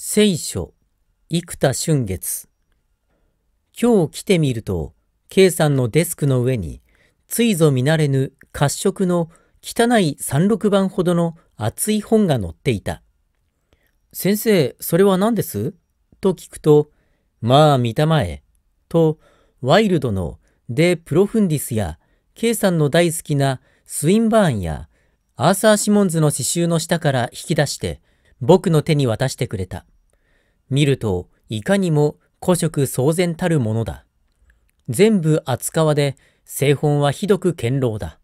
聖書、生田春月。今日来てみると、K さんのデスクの上に、ついぞ見慣れぬ褐色の汚い36番ほどの厚い本が載っていた。先生、それは何ですと聞くと、まあ見たまえ。と、ワイルドのデ・プロフンディスや、K さんの大好きなスインバーンや、アーサー・シモンズの詩集の下から引き出して、僕の手に渡してくれた。見ると、いかにも古色騒然たるものだ。全部厚皮で、製本はひどく堅牢だ。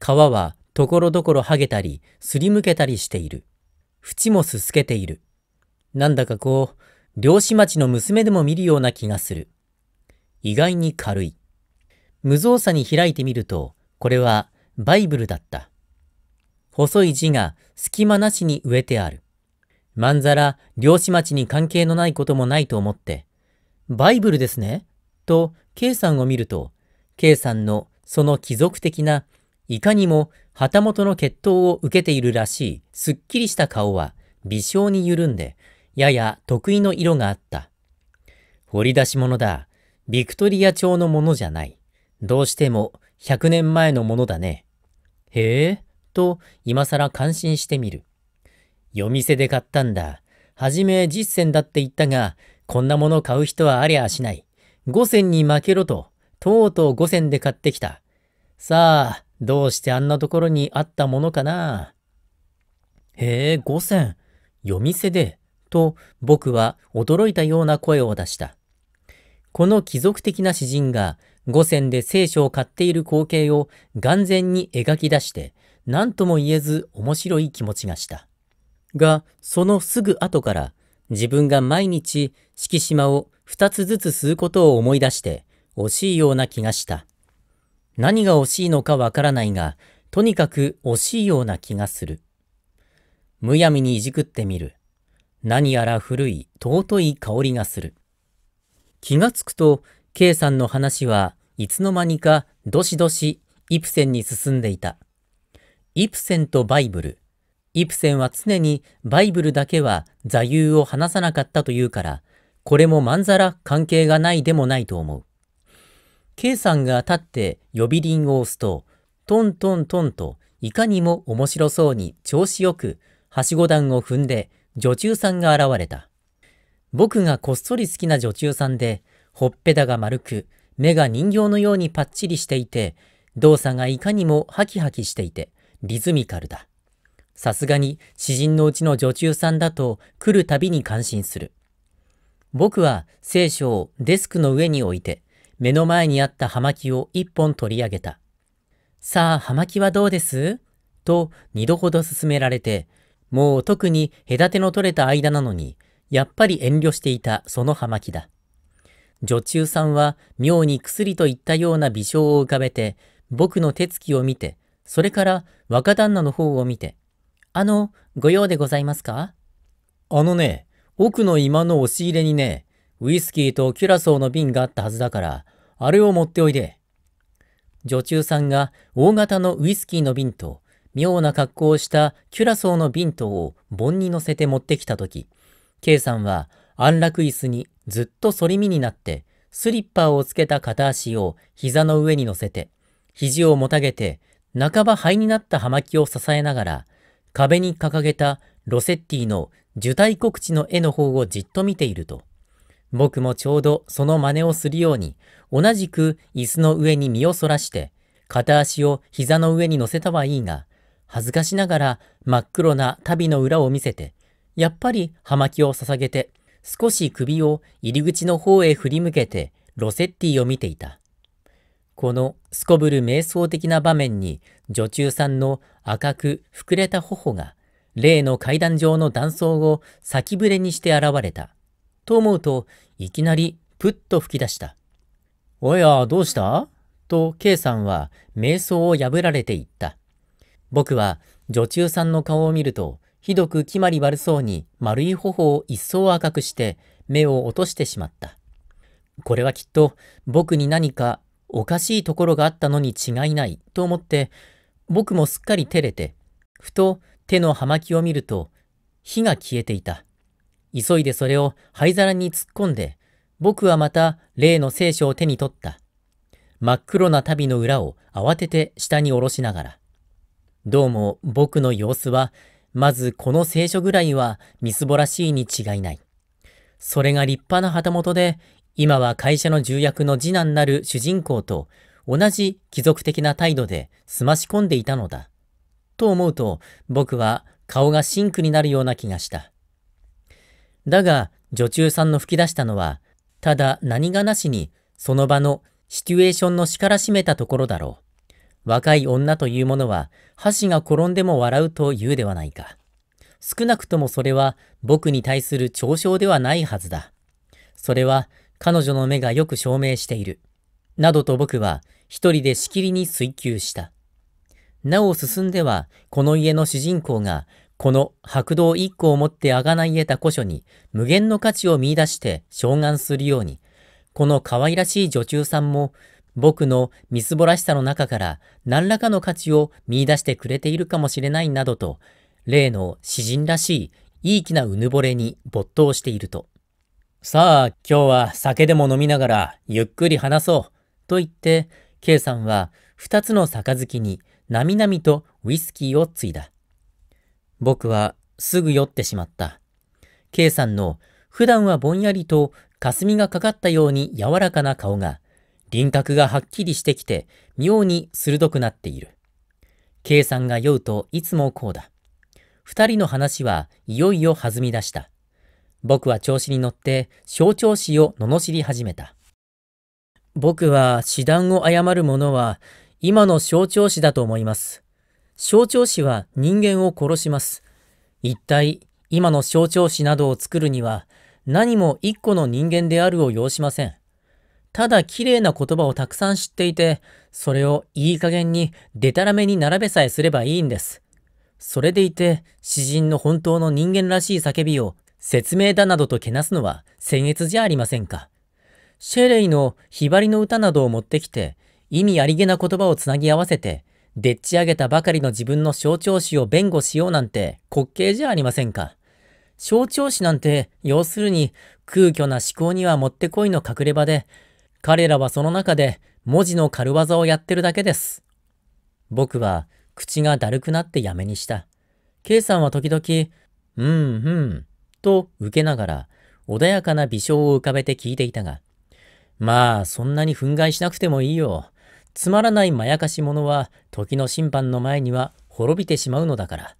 皮はところどころ剥げたり、すりむけたりしている。縁もすすけている。なんだかこう、漁師町の娘でも見るような気がする。意外に軽い。無造作に開いてみると、これはバイブルだった。細い字が隙間なしに植えてある。まんざら漁師町に関係のないこともないと思って、バイブルですねと K さんを見ると、K さんのその貴族的ないかにも旗本の血統を受けているらしいすっきりした顔は微笑に緩んで、やや得意の色があった。掘り出し物だ。ビクトリア朝のものじゃない。どうしても100年前のものだね。へえ、と今更感心してみる。夜店で買ったんだ。はじめ実践だって言ったが、こんなもの買う人はありゃしない。五銭に負けろと、とうとう五銭で買ってきた。さあ、どうしてあんなところにあったものかな。へえ、五銭、夜店で、と僕は驚いたような声を出した。この貴族的な詩人が五銭で聖書を買っている光景を眼前に描き出して、何とも言えず面白い気持ちがした。が、そのすぐ後から、自分が毎日敷島を2つずつ吸うことを思い出して、惜しいような気がした。何が惜しいのかわからないが、とにかく惜しいような気がする。むやみにいじくってみる。何やら古い尊い香りがする。気がつくと、K さんの話はいつの間にかどしどしイプセンに進んでいた。イプセンとバイブル、イプセンは常にバイブルだけは座右を話さなかったというから、これもまんざら関係がないでもないと思う。K さんが立って呼び鈴を押すと、トントントンといかにも面白そうに調子よくはしご段を踏んで女中さんが現れた。僕がこっそり好きな女中さんで、ほっぺたが丸く、目が人形のようにパッチリしていて、動作がいかにもハキハキしていて、リズミカルだ。さすがに詩人のうちの女中さんだと来るたびに感心する。僕は聖書をデスクの上に置いて、目の前にあった葉巻を一本取り上げた。さあ、葉巻はどうですと二度ほど勧められて、もう特に隔ての取れた間なのに、やっぱり遠慮していたその葉巻だ。女中さんは妙に薬といったような微笑を浮かべて、僕の手つきを見て、それから若旦那の方を見て、あの、ご用でございますかあのね、奥の居間の押し入れにね、ウイスキーとキュラソーの瓶があったはずだから、あれを持っておいで。女中さんが大型のウイスキーの瓶と、妙な格好をしたキュラソーの瓶とを盆に乗せて持ってきたとき、K さんは安楽椅子にずっと反り身になって、スリッパをつけた片足を膝の上に乗せて、肘をもたげて、半ば灰になった葉巻を支えながら、壁に掲げたロセッティの受胎告知の絵の方をじっと見ていると、僕もちょうどその真似をするように、同じく椅子の上に身をそらして、片足を膝の上に乗せたはいいが、恥ずかしながら真っ黒な足袋の裏を見せて、やっぱり葉巻を捧げて、少し首を入り口の方へ振り向けて、ロセッティを見ていた。このすこぶる瞑想的な場面に女中さんの赤く膨れた頬が、例の階段状の断層を先ぶれにして現れた。と思うといきなりプッと吹き出した。おや、どうしたと K さんは瞑想を破られていった。僕は女中さんの顔を見ると、ひどく決まり悪そうに丸い頬を一層赤くして目を落としてしまった。これはきっと僕に何かおかしいところがあったのに違いないと思って僕もすっかり照れて、ふと手の葉巻を見ると、火が消えていた。急いでそれを灰皿に突っ込んで、僕はまた例の聖書を手に取った。真っ黒な足袋の裏を慌てて下に下ろしながら。どうも僕の様子は、まずこの聖書ぐらいはみすぼらしいに違いない。それが立派な旗本で、今は会社の重役の次男なる主人公と、同じ貴族的な態度で済まし込んでいたのだ。と思うと僕は顔がシンクになるような気がした。だが女中さんの吹き出したのはただ何がなしにその場のシチュエーションのしからしめたところだろう。若い女というものは箸が転んでも笑うと言うではないか。少なくともそれは僕に対する嘲笑ではないはずだ。それは彼女の目がよく証明している。などと僕は一人でしきりに追求した。なお進んでは、この家の主人公が、この白道一個を持ってあがない得た古書に無限の価値を見出して昇願するように、この可愛らしい女中さんも、僕のみすぼらしさの中から何らかの価値を見出してくれているかもしれないなどと、例の詩人らしい、いい気なうぬぼれに没頭していると。さあ、今日は酒でも飲みながら、ゆっくり話そう。と言って、K さんは二つの杯になみなみとウイスキーを継いだ。僕はすぐ酔ってしまった。K さんの普段はぼんやりと霞がかかったように柔らかな顔が、輪郭がはっきりしてきて妙に鋭くなっている。K さんが酔うといつもこうだ。二人の話はいよいよ弾み出した。僕は調子に乗って小調子を罵り始めた。僕は師団を誤る者は今の象徴師だと思います。象徴師は人間を殺します。一体今の象徴師などを作るには何も一個の人間であるを要しません。ただ綺麗な言葉をたくさん知っていて、それをいい加減にデタラメに並べさえすればいいんです。それでいて、詩人の本当の人間らしい叫びを説明だなどとけなすのは僭越じゃありませんか。シェレイのひばりの歌などを持ってきて、意味ありげな言葉をつなぎ合わせて、でっち上げたばかりの自分の象徴詞を弁護しようなんて滑稽じゃありませんか。象徴詞なんて、要するに空虚な思考にはもってこいの隠れ場で、彼らはその中で文字の軽業をやってるだけです。僕は口がだるくなってやめにした。K さんは時々、うんうん、と受けながら、穏やかな微笑を浮かべて聞いていたが、まあ、そんなに憤慨しなくてもいいよ。つまらないまやかし者は、時の審判の前には滅びてしまうのだから。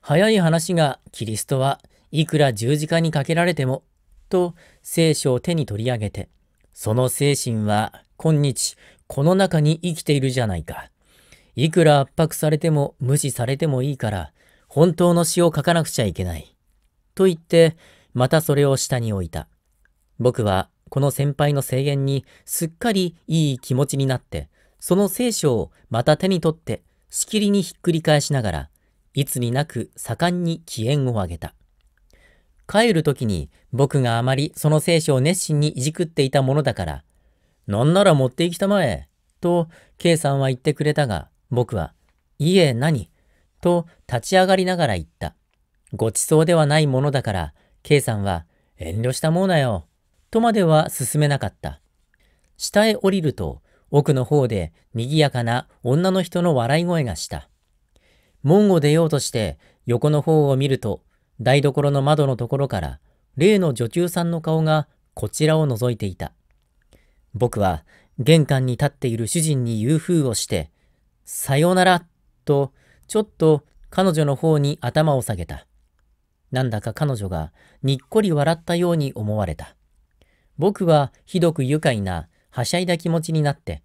早い話が、キリストはいくら十字架にかけられても、と聖書を手に取り上げて、その精神は今日、この中に生きているじゃないか。いくら圧迫されても無視されてもいいから、本当の詩を書かなくちゃいけない。と言って、またそれを下に置いた。僕はこの先輩の声援にすっかりいい気持ちになって、その聖書をまた手に取って、しきりにひっくり返しながら、いつになく盛んに機嫌を上げた。帰る時に僕があまりその聖書を熱心にいじくっていたものだから、なんなら持って行きたまえ、と K さんは言ってくれたが、僕は、いえ何、と立ち上がりながら言った。ごちそうではないものだから、K さんは、遠慮したもうなよ、とまでは進めなかった。下へ降りると、奥の方で賑やかな女の人の笑い声がした。門を出ようとして横の方を見ると、台所の窓のところから例の女中さんの顔がこちらを覗いていた。僕は玄関に立っている主人に言う風をして、さようなら、と、ちょっと彼女の方に頭を下げた。なんだか彼女がにっこり笑ったように思われた。僕はひどく愉快な、はしゃいだ気持ちになって、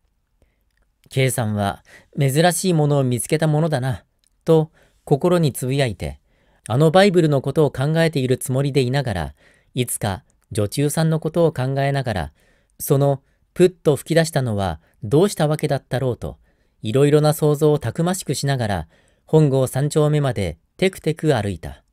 K さんは珍しいものを見つけたものだな、と心につぶやいて、あのバイブルのことを考えているつもりでいながら、いつか女中さんのことを考えながら、そのプッと吹き出したのはどうしたわけだったろうと、いろいろな想像をたくましくしながら、本郷三丁目までテクテク歩いた。